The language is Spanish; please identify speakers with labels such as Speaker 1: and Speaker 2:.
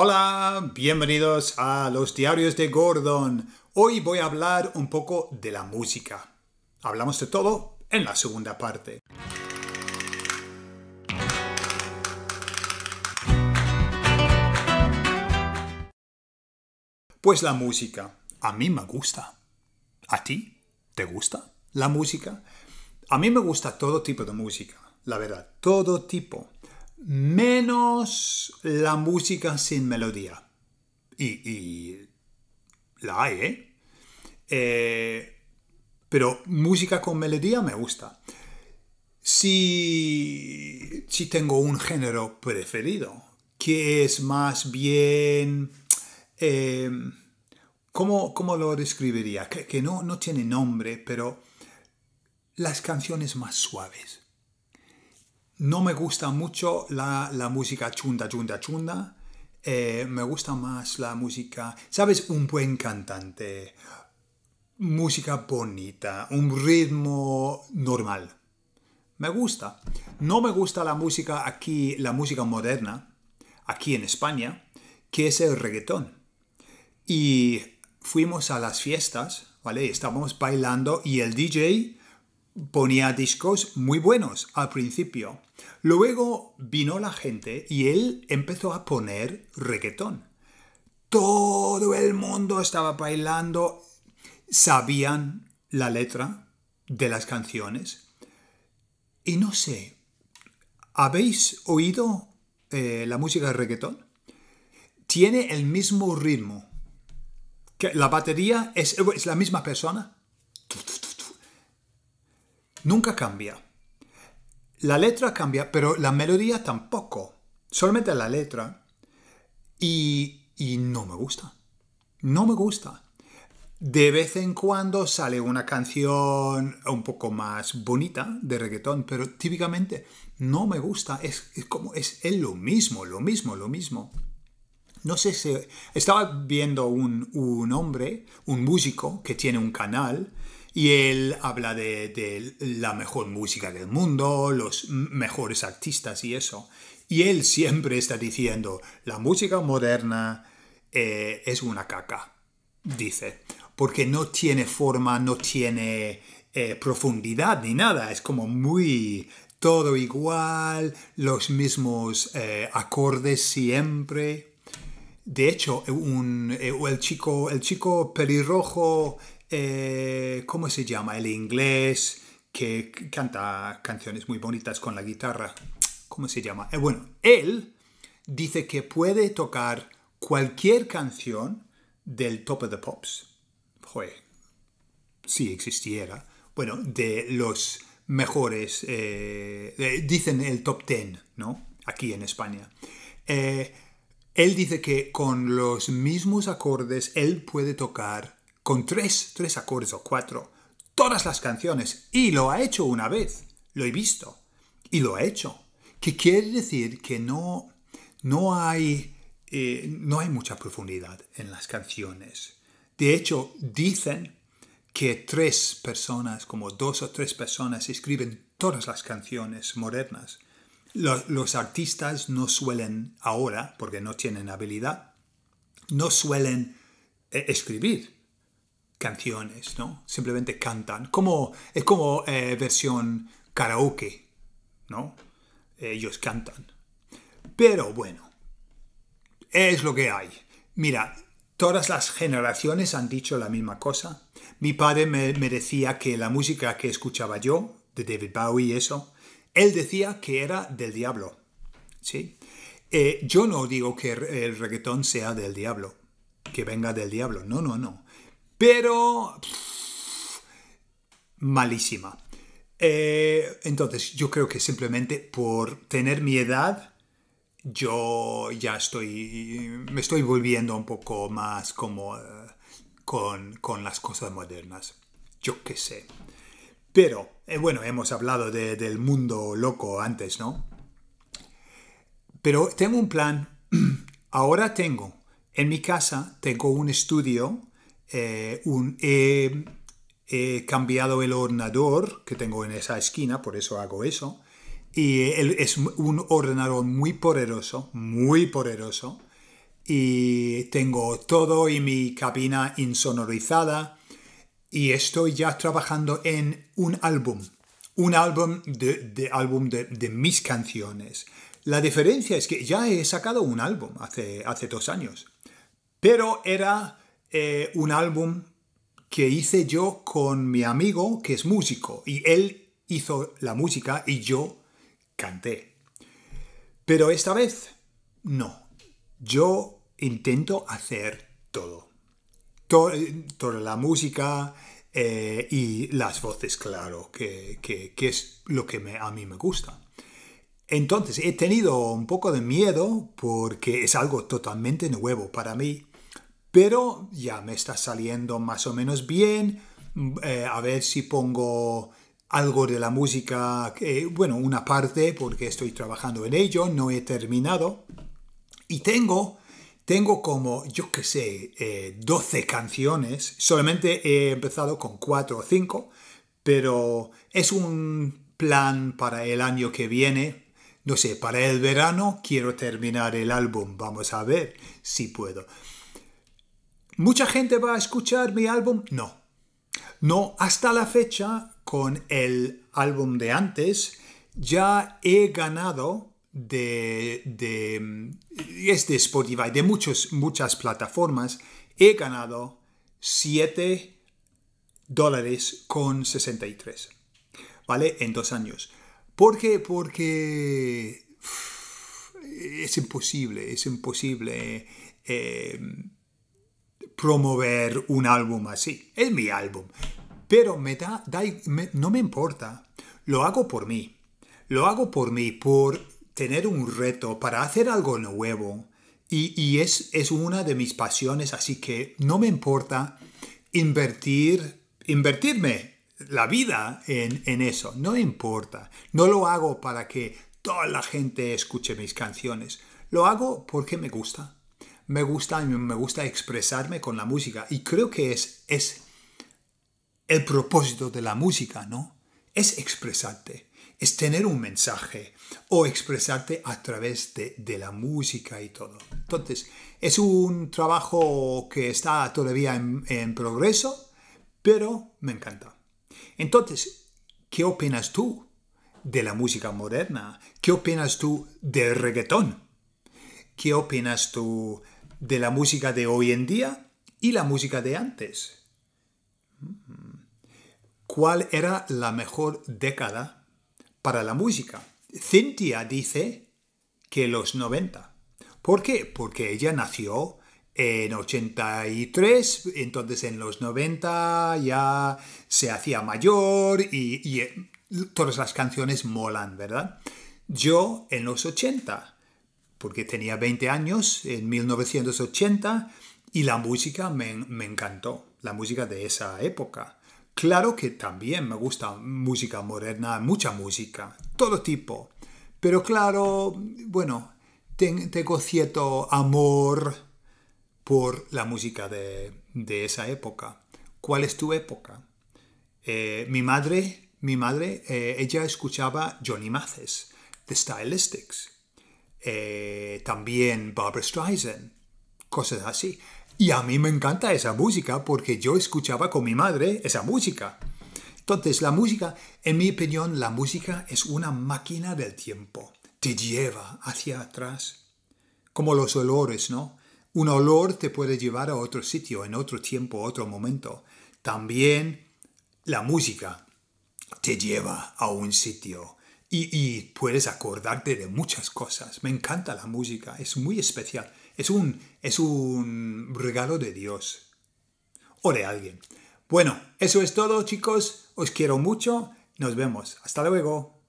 Speaker 1: Hola, bienvenidos a los diarios de Gordon. Hoy voy a hablar un poco de la música. Hablamos de todo en la segunda parte. Pues la música. A mí me gusta. ¿A ti? ¿Te gusta la música? A mí me gusta todo tipo de música, la verdad, todo tipo menos la música sin melodía. Y, la hay, ¿eh? ¿eh? Pero música con melodía me gusta. Si, si tengo un género preferido, que es más bien... Em, ¿cómo, lo describiría? Que, que, no, no tiene nombre, pero las canciones más suaves no me gusta mucho la, la música chunda, chunda, chunda. Eh, me gusta más la música, ¿sabes? Un buen cantante, música bonita, un ritmo normal. Me gusta. No me gusta la música aquí, la música moderna, aquí en España, que es el reggaetón. Y fuimos a las fiestas, ¿vale? Estábamos bailando y el DJ ponía discos muy buenos al principio. Luego vino la gente y él empezó a poner reggaetón. Todo el mundo estaba bailando, sabían la letra de las canciones. Y no sé, ¿habéis oído eh, la música de reggaetón? Tiene el mismo ritmo. Que la batería es la misma persona nunca cambia. La letra cambia, pero la melodía tampoco. Solamente la letra. Y, y no me gusta. No me gusta. De vez en cuando sale una canción un poco más bonita de reggaetón, pero típicamente no me gusta. Es, como, es, lo mismo, lo mismo, lo mismo. No sé si. Estaba viendo un hombre, un músico, que tiene un canal y él habla de, la mejor música del mundo, los mejores artistas y eso. Y él siempre está diciendo, la música moderna eh, es una caca, dice, porque no tiene forma, no tiene eh, profundidad ni nada, es como muy todo igual, los mismos eh, acordes siempre. De hecho, un, el, chico, el chico pelirrojo eh, ¿cómo se llama? El inglés, que canta canciones muy bonitas con la guitarra. ¿Cómo se llama? Eh, bueno, él dice que puede tocar cualquier canción del Top of the Pops. Joder, si existiera. Bueno, de los mejores, eh, dicen el top 10, ¿no? Aquí en España. él dice que con los mismos acordes él puede tocar con tres, tres acordes o cuatro, todas las canciones. Y lo ha hecho una vez. Lo he visto. Y lo ha hecho. Que quiere decir que no, no, hay, eh, no hay mucha profundidad en las canciones. De hecho, dicen que tres personas, como dos o tres personas, escriben todas las canciones modernas. Los, artistas no suelen, ahora, porque no tienen habilidad, no suelen eh, escribir canciones, ¿no? Simplemente cantan. Como, es como eh, versión karaoke, ¿no? Eh, ellos cantan. Pero bueno, es lo que hay. Mira, todas las generaciones han dicho la misma cosa. Mi padre me, decía que la música que escuchaba yo, de David Bowie y eso, él decía que era del diablo. ¿Sí? Eh, yo no digo que el reggaetón sea del diablo, que venga del diablo. No, no, no pero malísima. Eh, entonces, yo creo que simplemente por tener mi edad, yo ya estoy, me estoy volviendo un poco más como eh, con, las cosas modernas. Yo qué sé. Pero, eh, bueno, hemos hablado del mundo loco antes, ¿no? Pero tengo un plan. Ahora tengo, en mi casa tengo un estudio eh, un, he, cambiado el ordenador que tengo en esa esquina, por eso hago eso. Y es un ordenador muy poderoso, muy poderoso. Y tengo todo y mi cabina insonorizada. Y estoy ya trabajando en un álbum. Un álbum de, álbum de, mis canciones. La diferencia es que ya he sacado un álbum hace, hace dos años. Pero era eh, un álbum que hice yo con mi amigo que es músico y él hizo la música y yo canté. Pero esta vez no. Yo intento hacer todo. toda la música eh, y las voces, claro, que, que, es lo que a mí me gusta. Entonces he tenido un poco de miedo porque es algo totalmente nuevo para mí pero ya me está saliendo más o menos bien. Mm, eh, a ver si pongo algo de la música, bueno, una parte, porque estoy trabajando en ello, no he terminado. Y tengo, tengo como, yo qué sé, 12 eh, canciones, solamente he empezado con 4 o 5, pero es un plan para el año que viene, no sé, para el verano quiero terminar el álbum, vamos a ver si puedo. ¿Mucha gente va a escuchar mi álbum? No. No, hasta la fecha, con el álbum de antes, ya he ganado de, de, es de Spotify, de muchas, muchas plataformas, he ganado 7 dólares con 63, ¿vale? En dos años. ¿Por qué? Porque es imposible, es imposible. Eh, promover un álbum así. Es mi álbum. Pero me da, no me importa. Lo hago por mí. Lo hago por mí, por tener un reto, para hacer algo nuevo. Y, y es, es una de mis pasiones, así que no me importa invertir, invertirme la vida en, en eso. No importa. No lo hago para que toda la gente escuche mis canciones. Lo hago porque me gusta me gusta, me gusta expresarme con la música y creo que es, es el propósito de la música, ¿no? Es expresarte, es tener un mensaje o expresarte a través de, la música y todo. Entonces, es un trabajo que está todavía en, en progreso, pero me encanta. Entonces, ¿qué opinas tú de la música moderna? ¿Qué opinas tú del reggaetón? ¿Qué opinas tú de la música de hoy en día y la música de antes. Mm. ¿Cuál era la mejor década para la música? Cynthia dice que los 90. ¿Por qué? Porque ella nació en 83, entonces en los 90 ya se hacía mayor y, y eh, todas las canciones molan, ¿verdad? Yo en los 80 porque tenía 20 años en 1980 y la música me, encantó, la música de esa época. Claro que también me gusta música moderna, mucha música, todo tipo. Pero claro, bueno, tengo cierto amor por la música de, esa época. ¿Cuál es tu época? Eh, mi madre, mi madre, eh, ella escuchaba Johnny Mathis, The Stylistics. Eh, también Barbara Streisand, cosas así. Y a mí me encanta esa música porque yo escuchaba con mi madre esa música. Entonces, la música, en mi opinión, la música es una máquina del tiempo. Te lleva hacia atrás. Como los olores, ¿no? Un olor te puede llevar a otro sitio, en otro tiempo, otro momento. También la música te lleva a un sitio, y, puedes acordarte de muchas cosas. Me encanta la música, es muy especial. Es un, es un regalo de Dios o de alguien. Bueno, eso es todo chicos. Os quiero mucho. Nos vemos. Hasta luego.